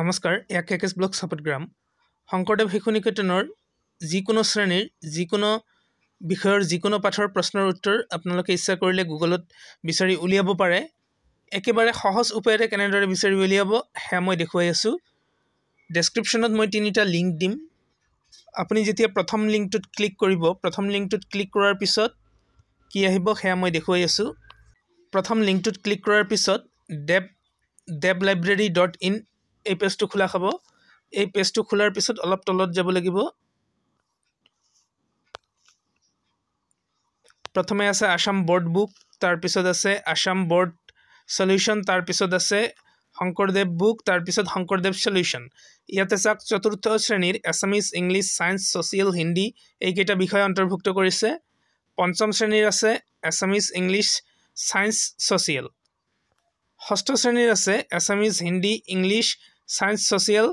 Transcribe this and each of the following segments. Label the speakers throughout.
Speaker 1: নমস্কাৰ এয়া কে কেছ ব্লক চাপতগ্ৰাম শংকৰদেৱ শিশু নিকেতনৰ যিকোনো শ্ৰেণীৰ যিকোনো বিষয়ৰ যিকোনো পাঠৰ প্ৰশ্নৰ উত্তৰ আপোনালোকে ইচ্ছা কৰিলে গুগলত বিচাৰি উলিয়াব পাৰে একেবাৰে সহজ উপায়েৰে কেনেদৰে বিচাৰি উলিয়াব সেয়া মই দেখুৱাই আছোঁ ডেছক্ৰিপশ্যনত মই তিনিটা লিংক দিম আপুনি যেতিয়া প্ৰথম লিংকটোত ক্লিক কৰিব প্ৰথম লিংকটোত ক্লিক কৰাৰ পিছত কি আহিব সেয়া মই দেখুৱাই আছোঁ প্ৰথম লিংকটোত ক্লিক কৰাৰ পিছত dev dev library dot in এই পেজটো খোলা খাব এই পেজটো খোলাৰ পিছত অলপ তলত যাব লাগিব প্ৰথমে আছে আসাম বৰ্ড বুক তাৰপিছত আছে আসাম বৰ্ড চলিউশ্যন তাৰপিছত আছে শংকৰদেৱ বুক তাৰপিছত শংকৰদেৱ চলিউশ্যন ইয়াতে চাওক চতুৰ্থ শ্ৰেণীৰ Assamese English science social Hindi এইকেইটা বিষয় অন্তৰ্ভুক্ত কৰিছে পঞ্চম শ্ৰেণীৰ আছে এছামিজ ইংলিছ ছায়েন্স ছ'চিয়েল ষষ্ঠ শ্ৰেণীৰ আছে Assamese Hindi English science social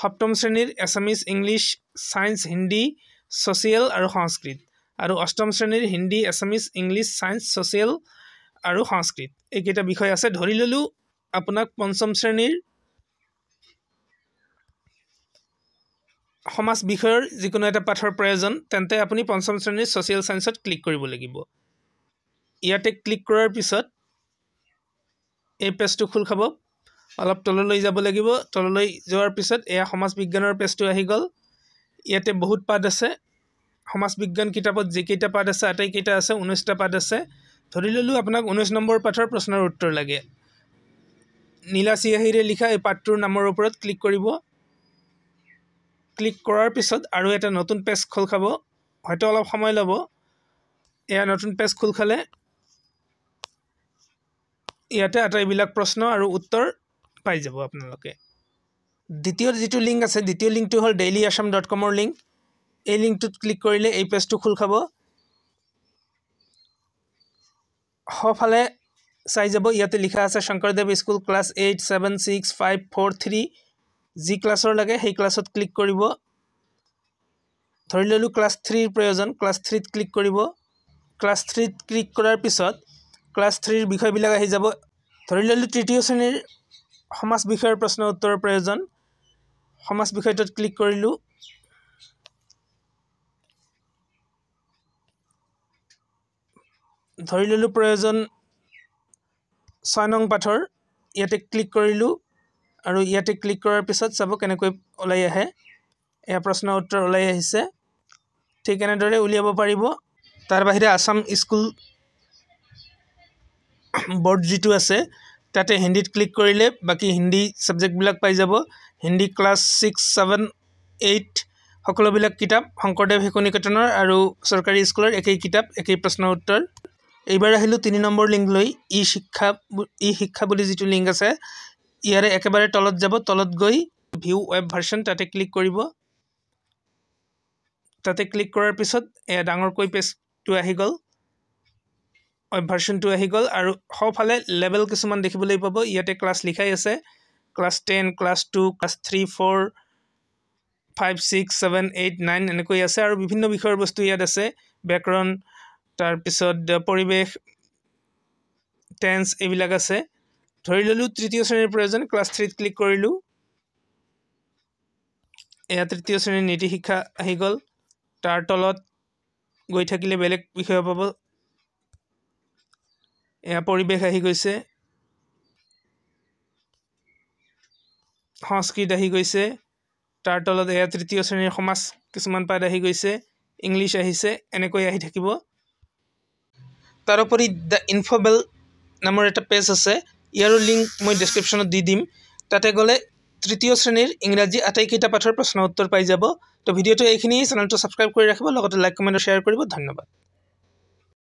Speaker 1: সপ্তম শ্ৰেণীৰ Assamese English science Hindi social আৰু সংস্কৃত আৰু অষ্টম শ্ৰেণীৰ Hindi Assamese English science social আৰু সংস্কৃত এইকেইটা বিষয় আছে ধৰি ল'লোঁ আপোনাক পঞ্চম শ্ৰেণীৰ সমাজ বিষয়ৰ যিকোনো এটা পাঠৰ প্ৰয়োজন তেন্তে আপুনি পঞ্চম শ্ৰেণীৰ ছ'চিয়েল ছায়েন্সত ক্লিক কৰিব লাগিব ইয়াতে ক্লিক কৰাৰ পিছত এই পেজটো খোল খাব অলপ তললৈ যাব লাগিব তললৈ যোৱাৰ পিছত এয়া সমাজ বিজ্ঞানৰ পেজটো আহি গ'ল ইয়াতে বহুত পাঠ আছে সমাজ বিজ্ঞান কিতাপত যিকেইটা পাঠ আছে আটাইকেইটা আছে ঊনৈছটা পাঠ আছে ধৰি ল'লোঁ আপোনাক ঊনৈছ নম্বৰ পাঠৰ প্ৰশ্নৰ উত্তৰ লাগে নীলা চিয়াহীৰে লিখা এই পাঠটোৰ নামৰ ওপৰত ক্লিক কৰিব ক্লিক কৰাৰ পিছত আৰু এটা নতুন পেজ খোল খাব হয়তো অলপ সময় ল'ব এয়া নতুন পেজ খোল খালে ইয়াতে আটাইবিলাক প্ৰশ্ন আৰু উত্তৰ পাই যাব আপোনালোকে দ্বিতীয় যিটো লিংক আছে দ্বিতীয় লিংকটো হ'ল ডেইলি আছাম ডট কমৰ লিংক এই লিংকটোত ক্লিক কৰিলে এই পেজটো খোল খাব সফালে চাই যাব ইয়াতে লিখা আছে Sankardev school class eight seven six five four three যি ক্লাছৰ লাগে সেই ক্লাছত ক্লিক কৰিব ধৰি ল'লোঁ ক্লাছ থ্ৰীৰ প্ৰয়োজন ক্লাছ থ্ৰীত ক্লিক কৰিব ক্লাছ থ্ৰীত ক্লিক কৰাৰ পিছত ক্লাছ থ্ৰীৰ বিষয়বিলাক আহি যাব ধৰি ল'লোঁ তৃতীয় শ্ৰেণীৰ সমাজ বিষয়ৰ প্ৰশ্ন উত্তৰৰ প্ৰয়োজন সমাজ বিষয়টোত ক্লিক কৰিলোঁ ধৰি ল'লোঁ প্ৰয়োজন ছয় নং পাঠৰ ইয়াতে ক্লিক কৰিলোঁ আৰু ইয়াতে ক্লিক কৰাৰ পিছত চাব কেনেকৈ ওলাই আহে এয়া প্ৰশ্ন উত্তৰ ওলাই আহিছে ঠিক এনেদৰে উলিয়াব পাৰিব তাৰ বাহিৰে আছাম স্কুল বৰ্ড যিটো আছে তাতে হিন্দীত ক্লিক কৰিলে বাকী হিন্দী ছাবজেক্টবিলাক পাই যাব Hindi class six seven eight সকলোবিলাক কিতাপ শংকৰদেৱ শিশু নিকেতনৰ আৰু চৰকাৰী স্কুলৰ একেই কিতাপ একেই প্ৰশ্ন উত্তৰ এইবাৰ আহিলোঁ তিনি নম্বৰ লিংক লৈ ই শিক্ষা ই শিক্ষা বুলি যিটো লিংক আছে ইয়াৰে একেবাৰে তলত যাব তলত গৈ ভিউ ৱেব ভাৰ্চন তাতে ক্লিক কৰিব তাতে ক্লিক কৰাৰ পিছত এয়া ডাঙৰকৈ পেজটো আহি গ'ল ভাৰ্চনটো আহি গ'ল আৰু সোঁফালে লেভেল কিছুমান দেখিবলৈ পাব ইয়াতে ক্লাছ লিখাই আছে class ten class two class three four five six seven eight nine এনেকৈ আছে আৰু বিভিন্ন বিষয়ৰ বস্তু ইয়াত আছে ব্যাকৰণ তাৰপিছত পৰিৱেশ টেন্স এইবিলাক আছে ধৰি ল'লোঁ তৃতীয় শ্ৰেণীৰ প্ৰয়োজন ক্লাছ থ্ৰীত ক্লিক কৰিলোঁ এয়া তৃতীয় শ্ৰেণীৰ নীতি শিক্ষা আহি গ'ল তাৰ তলত গৈ থাকিলে বেলেগ বিষয় পাব এয়া পৰিৱেশ আহি গৈছে সংস্কৃত আহি গৈছে তাৰ তলত এয়া তৃতীয় শ্ৰেণীৰ সমাজ কিছুমান পাদ আহি গৈছে ইংলিছ আহিছে এনেকৈ আহি থাকিব তাৰোপৰি দ্য ইনফবেল নামৰ এটা পেজ আছে ইয়াৰো লিংক মই ডেছক্ৰিপশ্যনত দি দিম তাতে গ'লে তৃতীয় শ্ৰেণীৰ ইংৰাজী আটাইকেইটা পাঠৰ প্ৰশ্ন উত্তৰ পাই যাব তো ভিডিঅ'টো এইখিনি চেনেলটো ছাবস্ক্ৰাইব কৰি ৰাখিব লগতে লাইক কমেণ্ট আৰু শ্বেয়াৰ কৰিব ধন্যবাদ